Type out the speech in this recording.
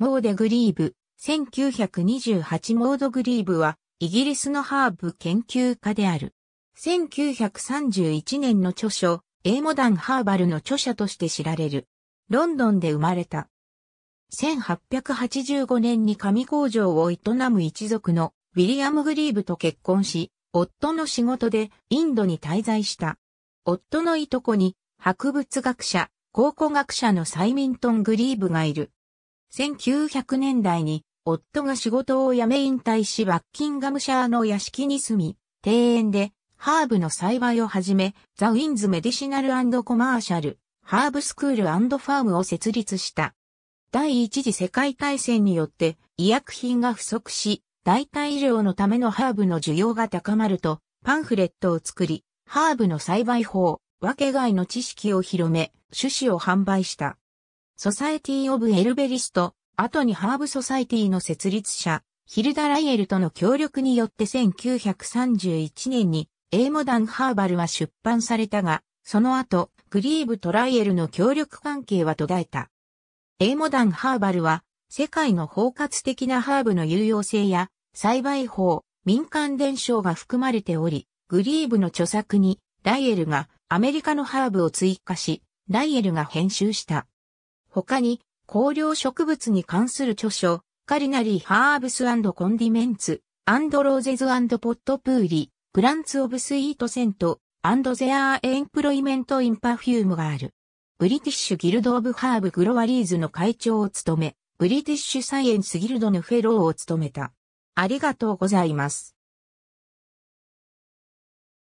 モーデグリーブ、1928モードグリーブは、イギリスのハーブ研究家である。1931年の著書、英モダンハーバルの著者として知られる。ロンドンで生まれた。1885年に紙工場を営む一族のウィリアム・グリーブと結婚し、夫の仕事でインドに滞在した。夫のいとこに、博物学者、考古学者のサイミントン・グリーブがいる。1900年代に夫が仕事を辞め引退しバッキンガムシャーの屋敷に住み、庭園でハーブの栽培を始め、ザ・ウィンズ・メディシナルコマーシャル、ハーブスクールファームを設立した。第一次世界大戦によって医薬品が不足し、代替医療のためのハーブの需要が高まると、パンフレットを作り、ハーブの栽培法、分け外の知識を広め、種子を販売した。ソサエティ・オブ・エルベリスト、後にハーブ・ソサエティの設立者、ヒルダ・ライエルとの協力によって1931年に英モダン・ハーバルは出版されたが、その後、グリーブとライエルの協力関係は途絶えた。英モダン・ハーバルは、世界の包括的なハーブの有用性や、栽培法、民間伝承が含まれており、グリーブの著作に、ライエルがアメリカのハーブを追加し、ライエルが編集した。他に、香料植物に関する著書、カリナリー・ハーブスコンディメンツ、アンドローゼズポットプーリ、プランツ・オブ・スイート・セント、アンド・ゼアー・エンプロイメント・イン・パフュームがある。ブリティッシュ・ギルド・オブ・ハーブ・グロワリーズの会長を務め、ブリティッシュ・サイエンス・ギルドのフェローを務めた。ありがとうございます。